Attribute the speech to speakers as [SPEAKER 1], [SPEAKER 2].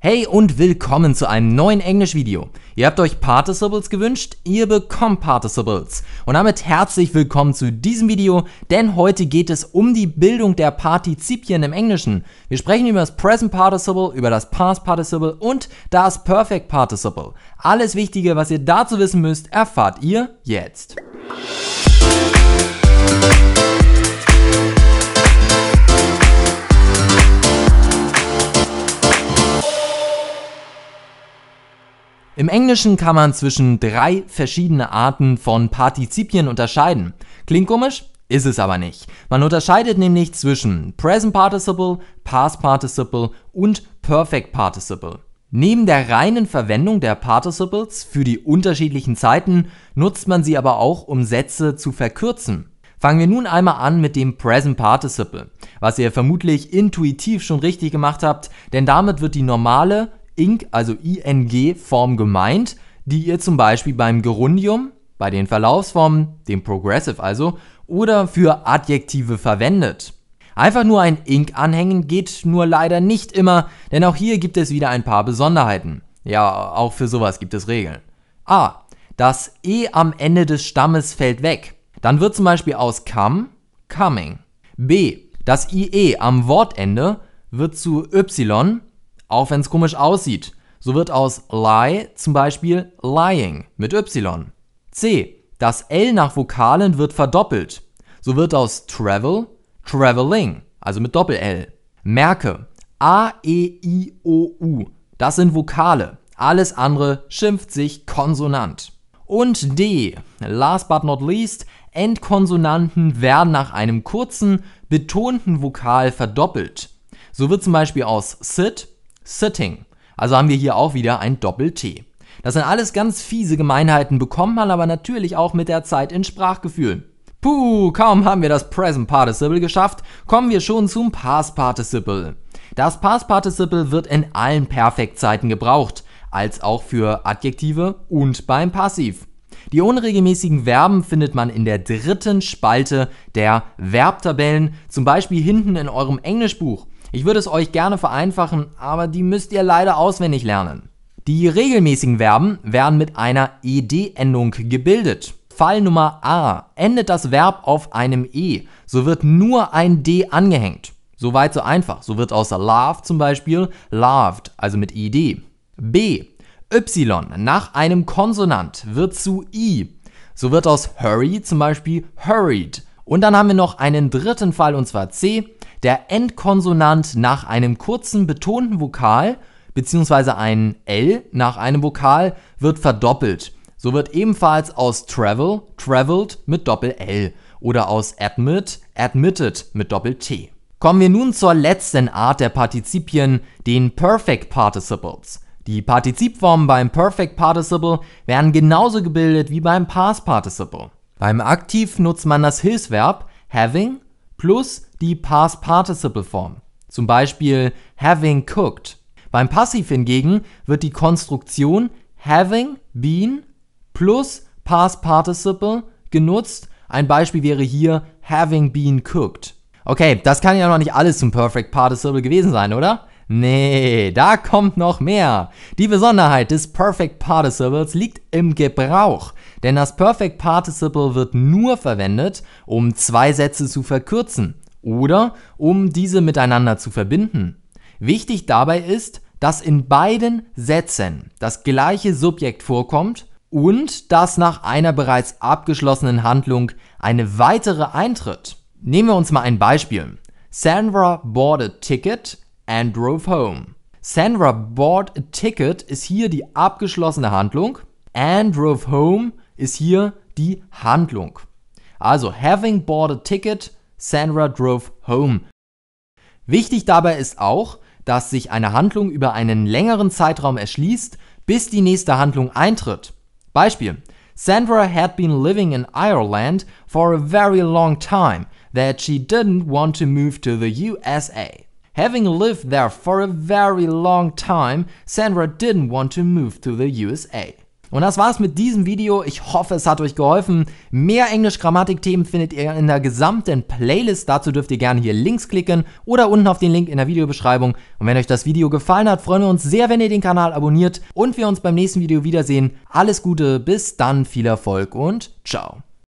[SPEAKER 1] Hey und willkommen zu einem neuen Englisch-Video. Ihr habt euch Participles gewünscht, ihr bekommt Participles. Und damit herzlich willkommen zu diesem Video, denn heute geht es um die Bildung der Partizipien im Englischen. Wir sprechen über das Present Participle, über das Past Participle und das Perfect Participle. Alles Wichtige, was ihr dazu wissen müsst, erfahrt ihr jetzt. Im Englischen kann man zwischen drei verschiedene Arten von Partizipien unterscheiden. Klingt komisch? Ist es aber nicht. Man unterscheidet nämlich zwischen Present Participle, Past Participle und Perfect Participle. Neben der reinen Verwendung der Participles für die unterschiedlichen Zeiten nutzt man sie aber auch, um Sätze zu verkürzen. Fangen wir nun einmal an mit dem Present Participle, was ihr vermutlich intuitiv schon richtig gemacht habt, denn damit wird die normale, Inc., also ING-Form gemeint, die ihr zum Beispiel beim Gerundium, bei den Verlaufsformen, dem Progressive also, oder für Adjektive verwendet. Einfach nur ein Ink anhängen geht nur leider nicht immer, denn auch hier gibt es wieder ein paar Besonderheiten. Ja, auch für sowas gibt es Regeln. A. Das E am Ende des Stammes fällt weg. Dann wird zum Beispiel aus come coming. B. Das IE am Wortende wird zu Y auch wenn es komisch aussieht. So wird aus lie zum Beispiel lying mit Y. C. Das L nach Vokalen wird verdoppelt. So wird aus travel traveling, also mit Doppel-L. Merke. A, E, I, O, U. Das sind Vokale. Alles andere schimpft sich Konsonant. Und D. Last but not least. Endkonsonanten werden nach einem kurzen, betonten Vokal verdoppelt. So wird zum Beispiel aus sit sitting. Also haben wir hier auch wieder ein Doppel-T. Das sind alles ganz fiese Gemeinheiten, bekommt man aber natürlich auch mit der Zeit in Sprachgefühl. Puh, kaum haben wir das Present Participle geschafft, kommen wir schon zum Past Participle. Das Past Participle wird in allen Perfektzeiten gebraucht, als auch für Adjektive und beim Passiv. Die unregelmäßigen Verben findet man in der dritten Spalte der Verbtabellen, zum Beispiel hinten in eurem Englischbuch. Ich würde es euch gerne vereinfachen, aber die müsst ihr leider auswendig lernen. Die regelmäßigen Verben werden mit einer ED-Endung gebildet. Fall Nummer A. Endet das Verb auf einem E, so wird nur ein D angehängt. Soweit so einfach. So wird aus love zum Beispiel loved, also mit ED. B. Y nach einem Konsonant wird zu I. So wird aus hurry zum Beispiel hurried, und dann haben wir noch einen dritten Fall und zwar C, der Endkonsonant nach einem kurzen betonten Vokal beziehungsweise ein L nach einem Vokal wird verdoppelt. So wird ebenfalls aus travel traveled mit Doppel L oder aus admit admitted mit Doppel T. Kommen wir nun zur letzten Art der Partizipien, den Perfect Participles. Die Partizipformen beim Perfect Participle werden genauso gebildet wie beim Past Participle. Beim Aktiv nutzt man das Hilfsverb having plus die Past Participle Form, zum Beispiel having cooked. Beim Passiv hingegen wird die Konstruktion having been plus Past Participle genutzt. Ein Beispiel wäre hier having been cooked. Okay, das kann ja noch nicht alles zum Perfect Participle gewesen sein, oder? Nee, da kommt noch mehr. Die Besonderheit des Perfect Participles liegt im Gebrauch, denn das Perfect Participle wird nur verwendet, um zwei Sätze zu verkürzen oder um diese miteinander zu verbinden. Wichtig dabei ist, dass in beiden Sätzen das gleiche Subjekt vorkommt und dass nach einer bereits abgeschlossenen Handlung eine weitere eintritt. Nehmen wir uns mal ein Beispiel. Sandra bought a ticket and drove home. Sandra bought a ticket ist hier die abgeschlossene Handlung. And drove home ist hier die Handlung. Also, having bought a ticket, Sandra drove home. Wichtig dabei ist auch, dass sich eine Handlung über einen längeren Zeitraum erschließt, bis die nächste Handlung eintritt. Beispiel: Sandra had been living in Ireland for a very long time that she didn't want to move to the USA. Having lived there for a very long time, Sandra didn't want to move to the USA. Und das war's mit diesem Video. Ich hoffe, es hat euch geholfen. Mehr Englisch-Grammatik-Themen findet ihr in der gesamten Playlist. Dazu dürft ihr gerne hier links klicken oder unten auf den Link in der Videobeschreibung. Und wenn euch das Video gefallen hat, freuen wir uns sehr, wenn ihr den Kanal abonniert und wir uns beim nächsten Video wiedersehen. Alles Gute, bis dann, viel Erfolg und ciao.